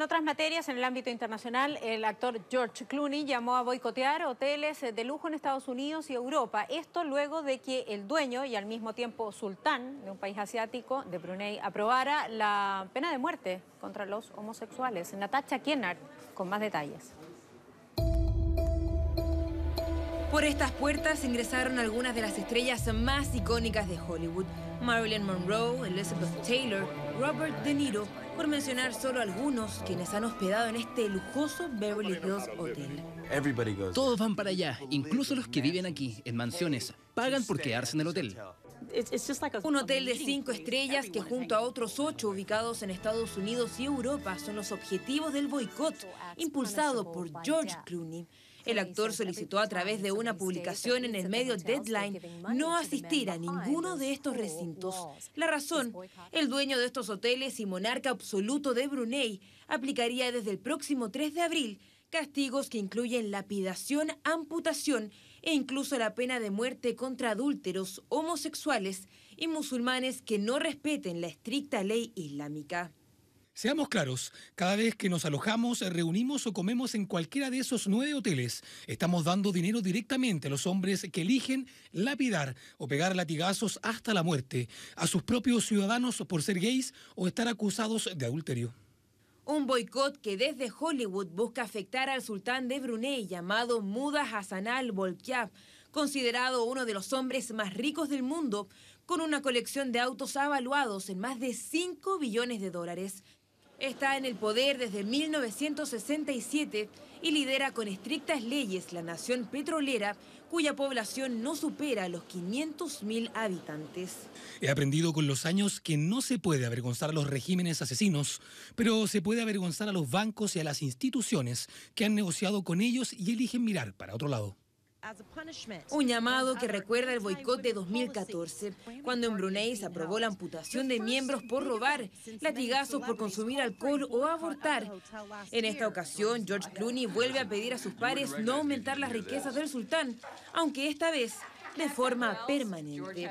En otras materias, en el ámbito internacional, el actor George Clooney llamó a boicotear hoteles de lujo en Estados Unidos y Europa. Esto luego de que el dueño y al mismo tiempo sultán de un país asiático, de Brunei, aprobara la pena de muerte contra los homosexuales. Natacha Kienar con más detalles. Por estas puertas ingresaron algunas de las estrellas más icónicas de Hollywood. Marilyn Monroe, Elizabeth Taylor, Robert De Niro, por mencionar solo algunos quienes han hospedado en este lujoso Beverly Hills Hotel. Todos van para allá, incluso los que viven aquí, en mansiones, pagan por quedarse en el hotel. Un hotel de cinco estrellas que junto a otros ocho ubicados en Estados Unidos y Europa son los objetivos del boicot uh, impulsado por George Clooney. El actor solicitó a través de una publicación en el medio Deadline no asistir a ninguno de estos recintos. La razón, el dueño de estos hoteles y monarca absoluto de Brunei aplicaría desde el próximo 3 de abril castigos que incluyen lapidación, amputación e incluso la pena de muerte contra adúlteros, homosexuales y musulmanes que no respeten la estricta ley islámica. Seamos claros, cada vez que nos alojamos, eh, reunimos o comemos en cualquiera de esos nueve hoteles, estamos dando dinero directamente a los hombres que eligen lapidar o pegar latigazos hasta la muerte a sus propios ciudadanos por ser gays o estar acusados de adulterio. Un boicot que desde Hollywood busca afectar al sultán de Brunei llamado Muda Hassan al-Bolkiah, considerado uno de los hombres más ricos del mundo, con una colección de autos avaluados en más de 5 billones de dólares está en el poder desde 1967 y lidera con estrictas leyes la nación petrolera, cuya población no supera los 500.000 habitantes. He aprendido con los años que no se puede avergonzar a los regímenes asesinos, pero se puede avergonzar a los bancos y a las instituciones que han negociado con ellos y eligen mirar para otro lado. Un llamado que recuerda el boicot de 2014, cuando en Brunei se aprobó la amputación de miembros por robar, latigazos por consumir alcohol o abortar. En esta ocasión, George Clooney vuelve a pedir a sus pares no aumentar las riquezas del sultán, aunque esta vez de forma permanente.